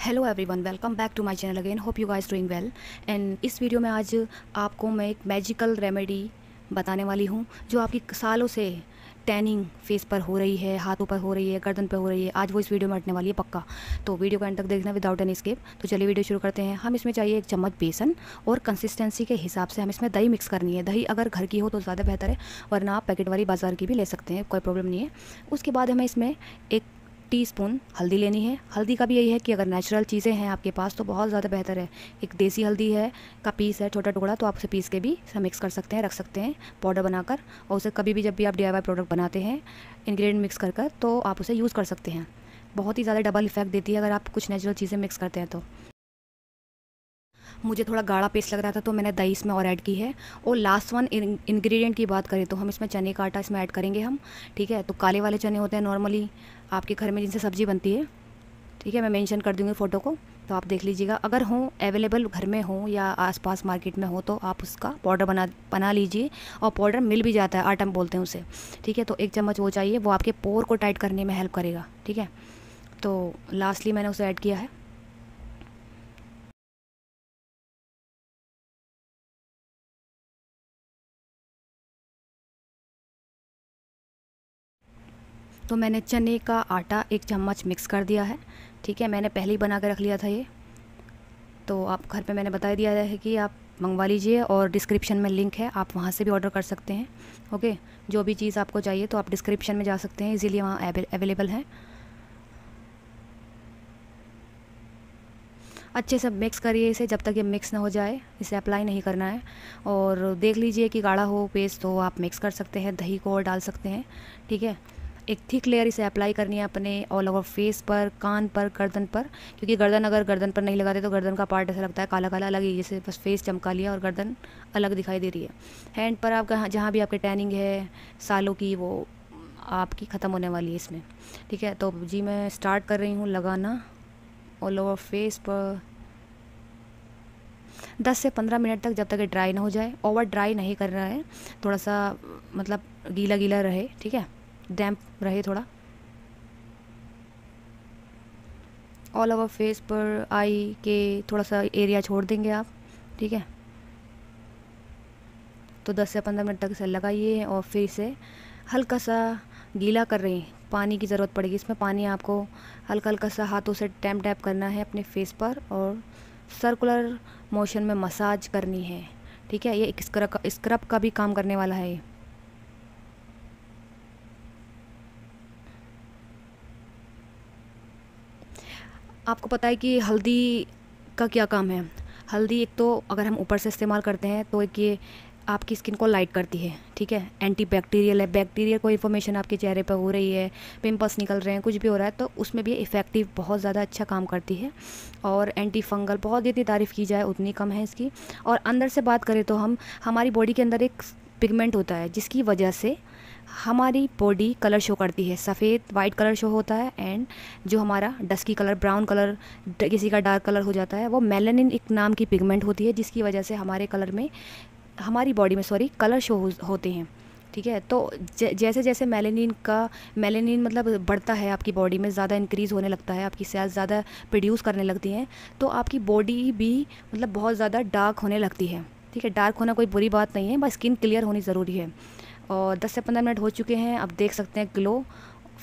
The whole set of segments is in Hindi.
hello everyone welcome back to my channel again hope you guys doing well and इस वीडियो में आज आपको मैं एक मैजिकल रेमेडी बताने वाली हूँ जो आपकी सालों से टैनिंग फेस पर हो रही है हाथों पर हो रही है गर्दन पर हो रही है आज वो इस वीडियो में हटने वाली है पक्का तो वीडियो को एंड तक देखना विदाउट एनी स्केप तो चलिए वीडियो शुरू करते हैं हम इसमें चाहिए एक चम्मच बेसन और कंसिस्टेंसी के हिसाब से हम इसमें दही मिक्स करनी है दही अगर घर की हो तो ज़्यादा बेहतर है वरना आप पैकेट वाली बाजार की भी ले सकते हैं कोई प्रॉब्लम नहीं है उसके बाद हमें इसमें एक टीस्पून हल्दी लेनी है हल्दी का भी यही है कि अगर नेचुरल चीज़ें हैं आपके पास तो बहुत ज़्यादा बेहतर है एक देसी हल्दी है का पीस है छोटा टुकड़ा तो आप उसे पीस के भी मिक्स कर सकते हैं रख सकते हैं पाउडर बनाकर और उसे कभी भी जब भी आप डी प्रोडक्ट बनाते हैं इन्ग्रीडियंट मिक्स कर कर तो आप उसे यूज़ कर सकते हैं बहुत ही ज़्यादा डबल इफेक्ट देती है अगर आप कुछ नेचुरल चीज़ें मिक्स करते हैं तो मुझे थोड़ा गाढ़ा पेस्ट लग रहा था तो मैंने दही इसमें और ऐड की है और लास्ट वन इंग्रेडिएंट की बात करें तो हम इसमें चने का आटा इसमें ऐड करेंगे हम ठीक है तो काले वाले चने होते हैं नॉर्मली आपके घर में जिनसे सब्ज़ी बनती है ठीक है मैं मेंशन कर दूँगी फ़ोटो को तो आप देख लीजिएगा अगर हो अवेलेबल घर में हो या आसपास मार्केट में हो तो आप उसका पाउडर बना बना लीजिए और पाउडर मिल भी जाता है आटा बोलते हैं उसे ठीक है तो एक चम्मच वो चाहिए वो आपके पोर को टाइट करने में हेल्प करेगा ठीक है तो लास्टली मैंने उसे ऐड किया है तो मैंने चने का आटा एक चम्मच मिक्स कर दिया है ठीक है मैंने पहले ही बना के रख लिया था ये तो आप घर पे मैंने बता दिया है कि आप मंगवा लीजिए और डिस्क्रिप्शन में लिंक है आप वहाँ से भी ऑर्डर कर सकते हैं ओके जो भी चीज़ आपको चाहिए तो आप डिस्क्रिप्शन में जा सकते हैं इजीली वहाँ अवेलेबल है अच्छे से मिक्स करिए इसे जब तक ये मिक्स ना हो जाए इसे अप्लाई नहीं करना है और देख लीजिए कि गाढ़ा हो पेस्ट हो आप मिक्स कर सकते हैं दही को और डाल सकते हैं ठीक है एक थिक लेयर इसे अप्लाई करनी है अपने ऑल ओवर फेस पर कान पर गर्दन पर क्योंकि गर्दन अगर गर्दन पर नहीं लगाते तो गर्दन का पार्ट ऐसा लगता है काला काला अलग ही जैसे बस फेस चमका लिया और गर्दन अलग दिखाई दे रही है हैंड पर आपका जहाँ भी आपके टैनिंग है सालों की वो आपकी ख़त्म होने वाली है इसमें ठीक है तो जी मैं स्टार्ट कर रही हूँ लगाना ऑल ओवर फेस पर दस से पंद्रह मिनट तक जब तक ये ड्राई ना हो जाए ओवर ड्राई नहीं कर रहा है थोड़ा सा मतलब गीला गीला रहे ठीक है डैम्प रहे थोड़ा ऑल ओवर फेस पर आई के थोड़ा सा एरिया छोड़ देंगे आप ठीक है तो 10 से 15 मिनट तक इसे लगाइए और फिर इसे हल्का सा गीला कर रहे हैं पानी की ज़रूरत पड़ेगी इसमें पानी आपको हल्का हल्का सा हाथों से टैप टैप करना है अपने फेस पर और सर्कुलर मोशन में मसाज करनी है ठीक है ये स्क्रब का स्क्रब का भी काम करने वाला है आपको पता है कि हल्दी का क्या काम है हल्दी एक तो अगर हम ऊपर से इस्तेमाल करते हैं तो एक ये आपकी स्किन को लाइट करती है ठीक है एंटी बैक्टीरियल है बैक्टीरियल कोई इन्फॉर्मेशन आपके चेहरे पर हो रही है पिंपल्स निकल रहे हैं कुछ भी हो रहा है तो उसमें भी इफ़ेक्टिव बहुत ज़्यादा अच्छा काम करती है और एंटी फंगल बहुत जितनी तारीफ़ की जाए उतनी कम है इसकी और अंदर से बात करें तो हम हमारी बॉडी के अंदर एक पिगमेंट होता है जिसकी वजह से हमारी बॉडी कलर शो करती है सफ़ेद वाइट कलर शो होता है एंड जो हमारा डस्की कलर ब्राउन कलर किसी का डार्क कलर हो जाता है वो मेलानिन एक नाम की पिगमेंट होती है जिसकी वजह से हमारे कलर में हमारी बॉडी में सॉरी कलर शो होते हैं ठीक है तो जैसे जैसे मेलानिन का मेलानिन मतलब बढ़ता है आपकी बॉडी में ज़्यादा इंक्रीज़ होने लगता है आपकी सेल्स ज़्यादा प्रोड्यूस करने लगती हैं तो आपकी बॉडी भी मतलब बहुत ज़्यादा डार्क होने लगती है ठीक है डार्क होना कोई बुरी बात नहीं है बस स्किन क्लियर होनी ज़रूरी है और 10 से 15 मिनट हो चुके हैं अब देख सकते हैं ग्लो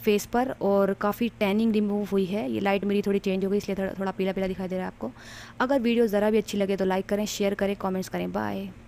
फेस पर और काफ़ी टैनिंग रिमूव हुई है ये लाइट मेरी थोड़ी चेंज हो गई इसलिए थोड़ा थोड़ा पीला पीला दिखाई दे रहा है आपको अगर वीडियो ज़रा भी अच्छी लगे तो लाइक करें शेयर करें कॉमेंट्स करें बाय